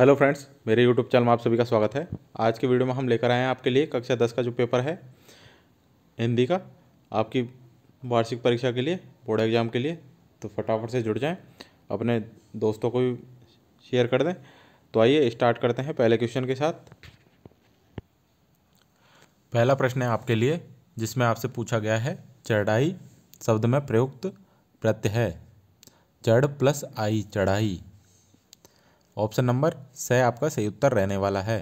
hello friends मेरे YouTube channel में आप सभी का स्वागत है आज के वीडियो में हम लेकर आए हैं आपके लिए कक्षा दस का जो पेपर है हिंदी का आपकी वार्षिक परीक्षा के लिए बोर्ड एग्जाम के लिए तो फटाफट से जुड़ जाएं अपने दोस्तों को भी शेयर कर दें तो आइए स्टार्ट करते हैं पहले क्वेश्चन के साथ पहला प्रश्न है आपके लिए जिसमें आपसे पूछा गया है चढ़ाई शब्द में प्रयुक्त प्रत्यय चढ़ प्लस आई चढ़ाई ऑप्शन नंबर स आपका सही उत्तर रहने वाला है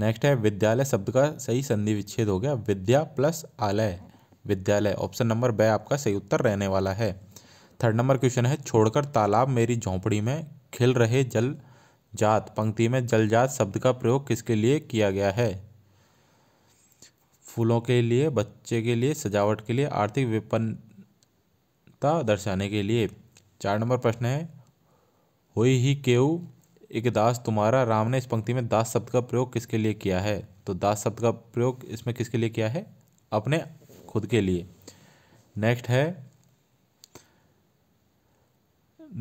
नेक्स्ट है विद्यालय शब्द का सही संधि विच्छेद हो गया विद्या प्लस आलय विद्यालय ऑप्शन नंबर ब आपका सही उत्तर रहने वाला है थर्ड नंबर क्वेश्चन है छोड़कर तालाब मेरी झोंपड़ी में खिल रहे जल जात पंक्ति में जल जात शब्द का प्रयोग किसके लिए किया गया है फूलों के लिए बच्चे के लिए सजावट के लिए आर्थिक विपन्नता दर्शाने के लिए चार नंबर प्रश्न है हुई ही केऊ एक दास तुम्हारा राम ने इस पंक्ति में दास शब्द का प्रयोग किसके लिए किया है तो दास शब्द का प्रयोग इसमें किसके लिए किया है अपने खुद के लिए नेक्स्ट है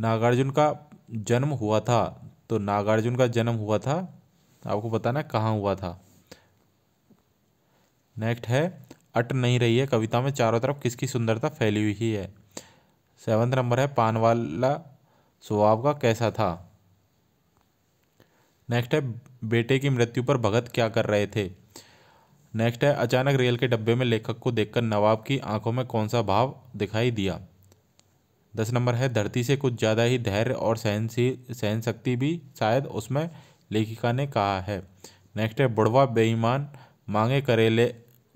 नागार्जुन का जन्म हुआ था तो नागार्जुन का जन्म हुआ था आपको बताना कहाँ हुआ था नेक्स्ट है अट नहीं रही है कविता में चारों तरफ किसकी सुंदरता फैली हुई है सेवन्थ नंबर है पान वाला स्वभाव का कैसा था नेक्स्ट है बेटे की मृत्यु पर भगत क्या कर रहे थे नेक्स्ट है अचानक रेल के डब्बे में लेखक को देखकर नवाब की आंखों में कौन सा भाव दिखाई दिया दस नंबर है धरती से कुछ ज़्यादा ही धैर्य और सहनशील सहन शक्ति भी शायद उसमें लेखिका ने कहा है नेक्स्ट है बुढ़वा बेईमान मांगे करेले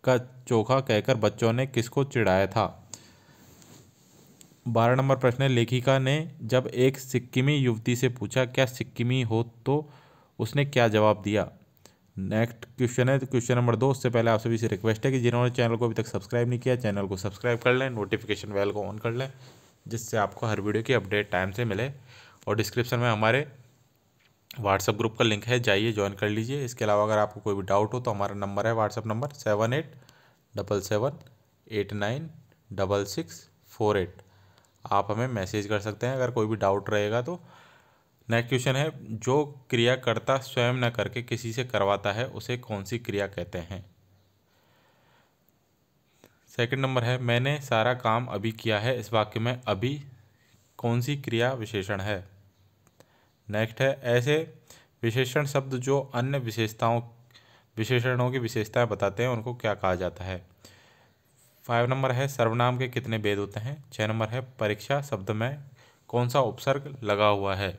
का चोखा कहकर बच्चों ने किसको चिढ़ाया था बारह नंबर प्रश्न है लेखिका ने जब एक सिक्किमी युवती से पूछा क्या सिक्किमी हो तो उसने क्या जवाब दिया नेक्स्ट क्वेश्चन है तो क्वेश्चन नंबर दो उससे पहले आप सभी से रिक्वेस्ट है कि जिन्होंने चैनल को अभी तक सब्सक्राइब नहीं किया चैनल को सब्सक्राइब कर लें नोटिफिकेशन बेल को ऑन कर लें जिससे आपको हर वीडियो की अपडेट टाइम से मिले और डिस्क्रिप्शन में हमारे व्हाट्सअप ग्रुप का लिंक है जाइए ज्वाइन कर लीजिए इसके अलावा अगर आपको कोई भी डाउट हो तो हमारा नंबर है WhatsApp number seven eight double seven eight nine double six four eight आप हमें मैसेज कर सकते हैं अगर कोई भी डाउट रहेगा तो नेक्स्ट क्वेश्चन है जो क्रियाकर्ता स्वयं न करके किसी से करवाता है उसे कौन सी क्रिया कहते हैं सेकंड नंबर है मैंने सारा काम अभी किया है इस वाक्य में अभी कौन सी क्रिया विशेषण है नेक्स्ट है ऐसे विशेषण शब्द जो अन्य विशेषताओं विशेषणों की विशेषताएं बताते हैं उनको क्या कहा जाता है फाइव नंबर है सर्वनाम के कितने भेद होते हैं छः नंबर है परीक्षा शब्द में कौन सा उपसर्ग लगा हुआ है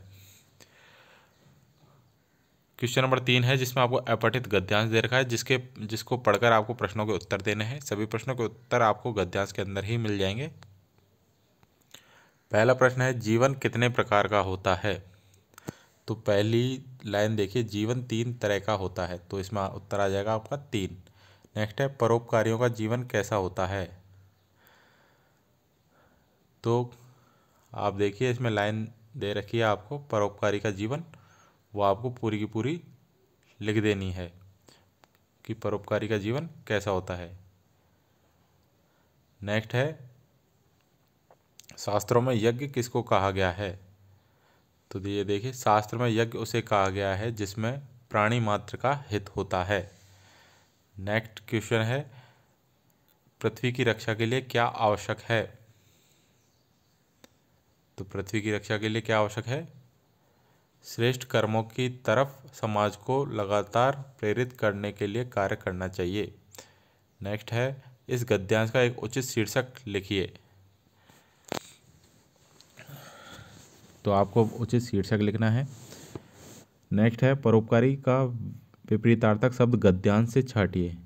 क्वेश्चन नंबर तीन है जिसमें आपको अपठित गद्यांश दे रखा है जिसके जिसको पढ़कर आपको प्रश्नों के उत्तर देने हैं सभी प्रश्नों के उत्तर आपको गद्यांश के अंदर ही मिल जाएंगे पहला प्रश्न है जीवन कितने प्रकार का होता है तो पहली लाइन देखिए जीवन तीन तरह का होता है तो इसमें उत्तर आ जाएगा आपका तीन नेक्स्ट है परोपकारियों का जीवन कैसा होता है तो आप देखिए इसमें लाइन दे रखी है आपको परोपकारी का जीवन वो आपको पूरी की पूरी लिख देनी है कि परोपकारी का जीवन कैसा होता है नेक्स्ट है शास्त्रों में यज्ञ किसको कहा गया है तो ये देखिए शास्त्र में यज्ञ उसे कहा गया है जिसमें प्राणी मात्र का हित होता है नेक्स्ट क्वेश्चन है पृथ्वी की रक्षा के लिए क्या आवश्यक है तो पृथ्वी की रक्षा के लिए क्या आवश्यक है श्रेष्ठ कर्मों की तरफ समाज को लगातार प्रेरित करने के लिए कार्य करना चाहिए नेक्स्ट है इस गद्यांश का एक उचित शीर्षक लिखिए तो आपको उचित शीर्षक लिखना है नेक्स्ट है परोपकारी का विपरीतार्थक शब्द गद्यांश से छाटिए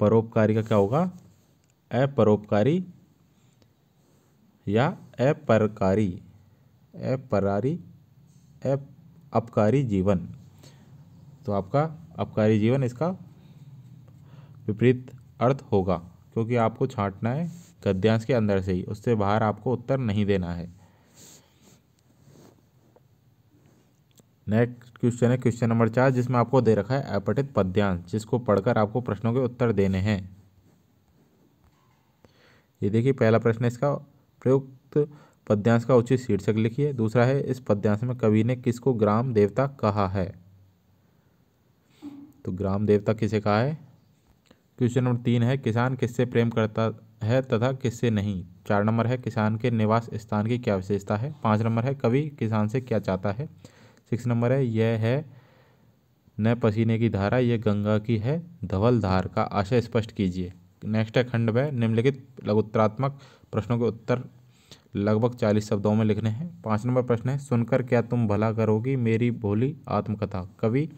परोपकारी का क्या होगा अपरोपकारी या अपरकारी अपरारी एप अपकारी जीवन तो आपका अपकारी जीवन इसका विपरीत अर्थ होगा क्योंकि आपको छांटना है गद्यांश के अंदर से ही उससे बाहर आपको उत्तर नहीं देना है नेक्स्ट क्वेश्चन है क्वेश्चन नंबर चार जिसमें आपको दे रखा है अपठित पद्यांश जिसको पढ़कर आपको प्रश्नों के उत्तर देने हैं ये देखिए पहला प्रश्न इसका प्रयुक्त पद्यांश का उचित शीर्षक लिखिए दूसरा है इस पद्यांश में कवि ने किसको ग्राम देवता कहा है तो ग्राम देवता किसे कहा है क्वेश्चन नंबर तीन है किसान किससे प्रेम करता है तथा किससे नहीं चार नंबर है किसान के निवास स्थान की क्या विशेषता है पाँच नंबर है कवि किसान से क्या चाहता है सिक्स नंबर है यह है न पसीने की धारा यह गंगा की है धवल धार का आशय स्पष्ट कीजिए नेक्स्ट है खंड में निम्नलिखित लघुत्तरात्मक प्रश्नों के उत्तर लगभग चालीस शब्दों में लिखने हैं पाँच नंबर प्रश्न है सुनकर क्या तुम भला करोगी मेरी भोली आत्मकथा कवि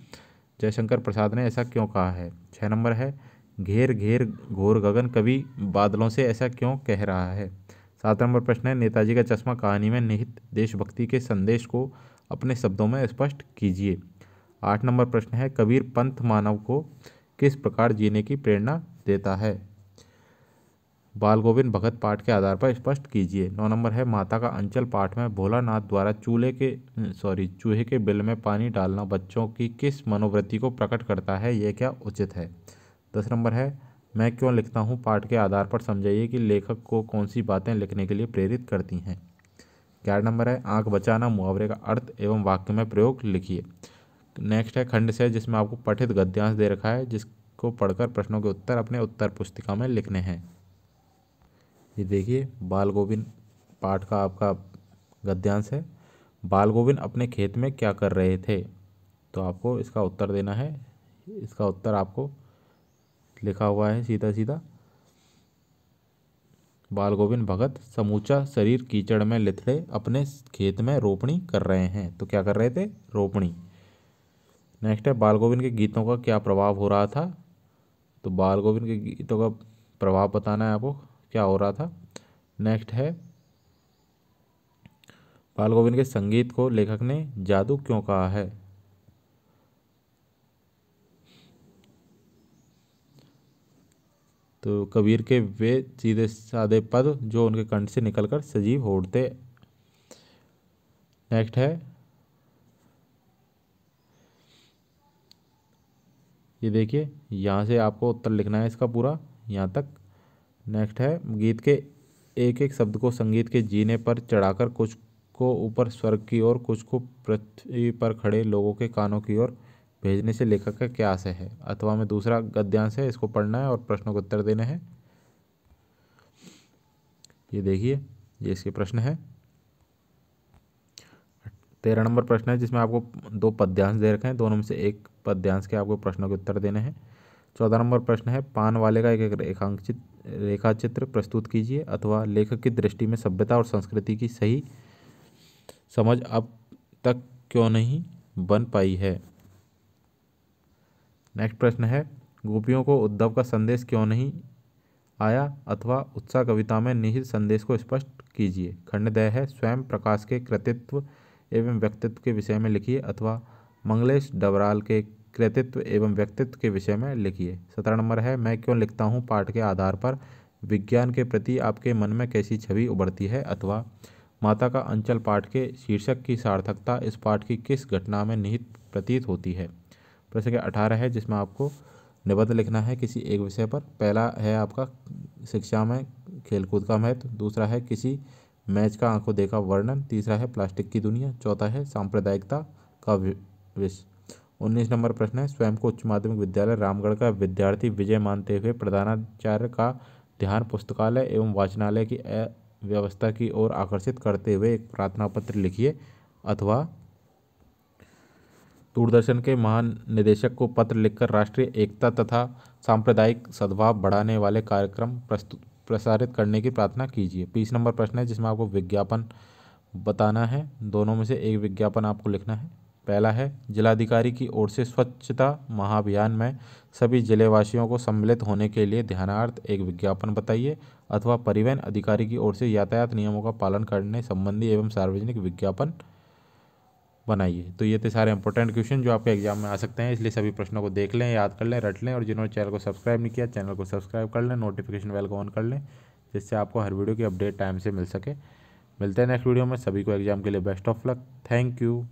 जयशंकर प्रसाद ने ऐसा क्यों कहा है छः नंबर है घेर घेर घोर गगन कवि बादलों से ऐसा क्यों कह रहा है सात नंबर प्रश्न है नेताजी का चश्मा कहानी में निहित देशभक्ति के संदेश को अपने शब्दों में स्पष्ट कीजिए आठ नंबर प्रश्न है कबीर पंथ मानव को किस प्रकार जीने की प्रेरणा देता है बाल गोविंद भगत पाठ के आधार पर स्पष्ट कीजिए नौ नंबर है माता का अंचल पाठ में भोलानाथ द्वारा चूल्हे के सॉरी चूहे के बिल में पानी डालना बच्चों की किस मनोवृत्ति को प्रकट करता है यह क्या उचित है दस नंबर है मैं क्यों लिखता हूँ पाठ के आधार पर समझाइए कि लेखक को कौन सी बातें लिखने के लिए प्रेरित करती हैं ग्यारह नंबर है आँख बचाना मुहावरे का अर्थ एवं वाक्य में प्रयोग लिखिए नेक्स्ट है खंड से जिसमें आपको पठित गद्यांश दे रखा है जिसको पढ़कर प्रश्नों के उत्तर अपने उत्तर पुस्तिका में लिखने हैं ये देखिए बाल गोविंद पाठ का आपका गद्यांश है बाल गोविंद अपने खेत में क्या कर रहे थे तो आपको इसका उत्तर देना है इसका उत्तर आपको लिखा हुआ है सीधा सीधा बाल गोविंद भगत समूचा शरीर कीचड़ में लिथड़े अपने खेत में रोपणी कर रहे हैं तो क्या कर रहे थे रोपणी नेक्स्ट है बाल गोविंद के गीतों का क्या प्रभाव हो रहा था तो बाल गोविंद के गीतों का प्रभाव बताना है आपको क्या हो रहा था नेक्स्ट है बाल गोविंद के संगीत को लेखक ने जादू क्यों कहा है तो कबीर के वे सीधे साधे पद जो उनके कंठ से निकलकर सजीव होते नेक्स्ट है ये देखिए यहाँ से आपको उत्तर लिखना है इसका पूरा यहाँ तक नेक्स्ट है गीत के एक एक शब्द को संगीत के जीने पर चढ़ाकर कुछ को ऊपर स्वर्ग की ओर कुछ को पृथ्वी पर खड़े लोगों के कानों की ओर भेजने से लेखक का क्या आशय है अथवा में दूसरा गद्यांश है इसको पढ़ना है और प्रश्नों को उत्तर देने हैं ये देखिए ये इसके प्रश्न है तेरह नंबर प्रश्न है जिसमें आपको दो पद्यांश दे रखे हैं दोनों में से एक पद्यांश के आपको प्रश्नों के उत्तर देने हैं चौदह नंबर प्रश्न है पान वाले का एक एक रेखांकित रेखा चित्र प्रस्तुत कीजिए अथवा लेखक की दृष्टि में सभ्यता और संस्कृति की सही समझ अब तक क्यों नहीं बन पाई है नेक्स्ट प्रश्न है गोपियों को उद्धव का संदेश क्यों नहीं आया अथवा उत्साह कविता में निहित संदेश को स्पष्ट कीजिए खंडदय है स्वयं प्रकाश के कृतित्व एवं व्यक्तित्व के विषय में लिखिए अथवा मंगलेश डबराल के कृतित्व एवं व्यक्तित्व के विषय में लिखिए सत्रह नंबर है मैं क्यों लिखता हूँ पाठ के आधार पर विज्ञान के प्रति आपके मन में कैसी छवि उभरती है अथवा माता का अंचल पाठ के शीर्षक की सार्थकता इस पाठ की किस घटना में निहित प्रतीत होती है प्रश्न के अठारह है जिसमें आपको निबंध लिखना है किसी एक विषय पर पहला है आपका शिक्षा में खेलकूद का महत्व दूसरा है किसी मैच का आंखों देखा वर्णन तीसरा है प्लास्टिक की दुनिया चौथा है सांप्रदायिकता का विश्व उन्नीस नंबर प्रश्न है स्वयं को उच्च माध्यमिक विद्यालय रामगढ़ का विद्यार्थी विजय मानते हुए प्रधानाचार्य का ध्यान पुस्तकालय एवं वाचनालय की व्यवस्था की ओर आकर्षित करते हुए एक प्रार्थना पत्र लिखिए अथवा दूरदर्शन के महान निदेशक को पत्र लिखकर राष्ट्रीय एकता तथा सांप्रदायिक सद्भाव बढ़ाने वाले कार्यक्रम प्रस्तुत प्रसारित करने की प्रार्थना कीजिए बीस नंबर प्रश्न है जिसमें आपको विज्ञापन बताना है दोनों में से एक विज्ञापन आपको लिखना है पहला है जिलाधिकारी की ओर से स्वच्छता महाअभियान में सभी जिलेवासियों को सम्मिलित होने के लिए ध्यानार्थ एक विज्ञापन बताइए अथवा परिवहन अधिकारी की ओर से यातायात नियमों का पालन करने संबंधी एवं सार्वजनिक विज्ञापन बनाइए तो ये थे सारे इंपॉर्टेंट क्वेश्चन जो आपके एग्जाम में आ सकते हैं इसलिए सभी प्रश्नों को देख लें याद कर लें रट लें और जिन्होंने चैनल को सब्सक्राइब नहीं किया चैनल को सब्सक्राइब कर लें नोटिफिकेशन बेल को ऑन कर लें जिससे आपको हर वीडियो की अपडेट टाइम से मिल सके मिलते हैं नेक्स्ट वीडियो में सभी को एग्जाम के लिए best of luck thank you